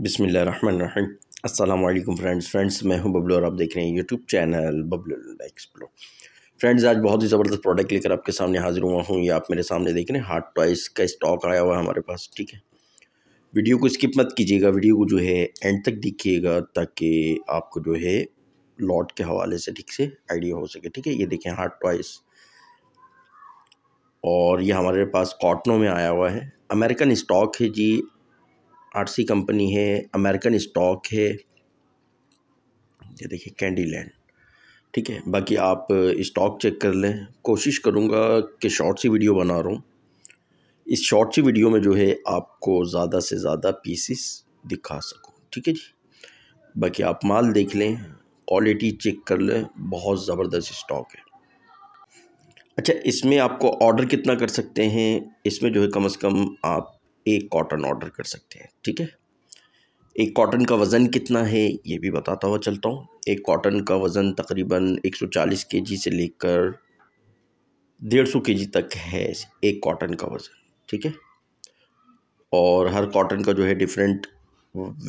बिसमीम् अल्लाम friends friends मैं हूं बबलू और आप देख रहे हैं YouTube channel Bablu explo friends आज बहुत ही ज़बरदस्त प्रोडक्ट लेकर आपके सामने हाज़िर हुआ हूं ये आप मेरे सामने देख रहे हैं हार्ट टॉयस का स्टॉक आया हुआ है हमारे पास ठीक है वीडियो को स्किप मत कीजिएगा वीडियो को जो है एंड तक देखिएगा ताकि आपको जो है लॉट के हवाले से ठीक से आइडिया हो सके ठीक है ये देखें हार्ट टॉयस और ये हमारे पास कॉटनों में आया हुआ है अमेरिकन स्टॉक है जी आरसी कंपनी है अमेरिकन स्टॉक है ये देखिए कैंडी लैंड ठीक है बाकी आप स्टॉक चेक कर लें कोशिश करूँगा कि शॉर्ट सी वीडियो बना रहा हूँ इस शॉर्ट सी वीडियो में जो है आपको ज़्यादा से ज़्यादा पीसीस दिखा सकूँ ठीक है जी बाकी आप माल देख लें क्वालिटी चेक कर लें बहुत ज़बरदस्त स्टॉक है अच्छा इसमें आपको ऑर्डर कितना कर सकते हैं इसमें जो है कम से कम आप एक कॉटन ऑर्डर कर सकते हैं ठीक है एक कॉटन का वज़न कितना है ये भी बताता हुआ चलता हूँ एक कॉटन का वज़न तकरीबन 140 केजी से लेकर 150 केजी तक है एक कॉटन का वज़न ठीक है और हर कॉटन का जो है डिफरेंट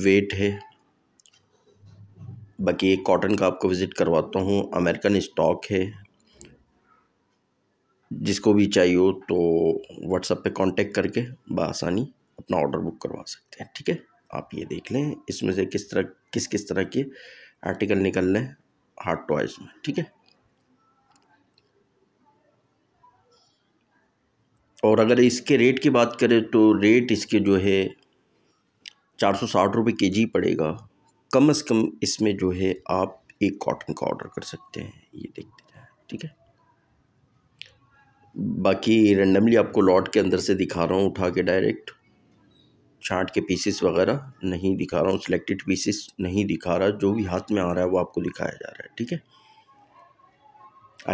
वेट है बाकी एक कॉटन का आपको विज़िट करवाता हूँ अमेरिकन स्टॉक है जिसको भी चाहिए हो तो व्हाट्सअप पे कांटेक्ट करके बसानी अपना ऑर्डर बुक करवा सकते हैं ठीक है आप ये देख लें इसमें से किस तरह किस किस तरह के आर्टिकल निकल हैं हार्ड टॉयज़ में ठीक है और अगर इसके रेट की बात करें तो रेट इसके जो है चार सौ साठ रुपये के जी पड़ेगा कम से कम इसमें जो है आप एक कॉटन का ऑर्डर कर सकते हैं ये देखते जाए ठीक है बाकी रेंडमली आपको लॉट के अंदर से दिखा रहा हूँ उठा के डायरेक्ट चार्ट के पीसेस वगैरह नहीं दिखा रहा हूँ सिलेक्टेड पीसेस नहीं दिखा रहा जो भी हाथ में आ रहा है वो आपको दिखाया जा रहा है ठीक है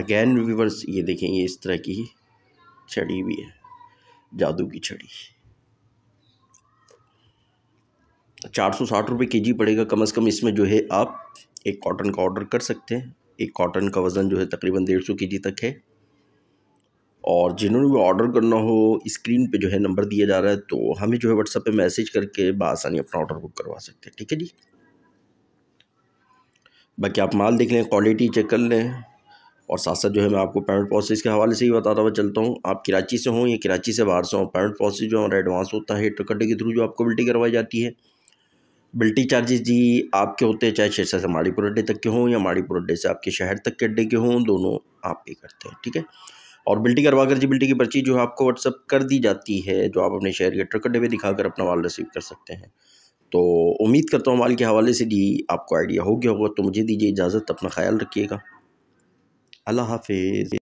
अगेन व्यूवर्स ये देखें ये इस तरह की छड़ी भी है जादू की छड़ी चार सौ साठ रुपये के जी पड़ेगा कम अज़ कम इसमें जो है आप एक कॉटन का ऑर्डर कर सकते हैं एक कॉटन का वज़न जो है तकरीबन डेढ़ सौ के जी तक है और जिन्होंने भी ऑर्डर करना हो स्क्रीन पे जो है नंबर दिया जा रहा है तो हमें जो है व्हाट्सअप पे मैसेज करके बसानी अपना ऑर्डर बुक करवा सकते हैं ठीक है जी बाकी आप माल देख लें क्वालिटी चेक कर लें और साथ साथ जो है मैं आपको पेमेंट प्रोसेस के हवाले से ही बताता हुआ चलता हूँ आप कराची से हों या कराची से बाहर से हों पेमेंट प्रोसेस जो हमारा एडवांस होता है टिकटे के थ्रू जो आपको बिल्टी करवाई जाती है बिल्टी चार्जेस जी आपके होते हैं चाहे शेरसा से माड़ीपुर अड्डे तक के हों या माड़ीपुर अड्डे से आपके शहर तक के अड्डे के हों दोनों आप पे करते हैं ठीक है और बिल्टी करवा कर जी बिल्टी की पर्ची जो है आपको व्हाट्सअप कर दी जाती है जो आप अपने शहर के ट्रक अड्डे पर दिखाकर अपना माल रिसीव कर सकते हैं तो उम्मीद करता हूँ माल के हवाले से जी आपको आइडिया हो गया होगा तो मुझे दीजिए इजाज़त अपना ख्याल रखिएगा अल्लाह हाफिज़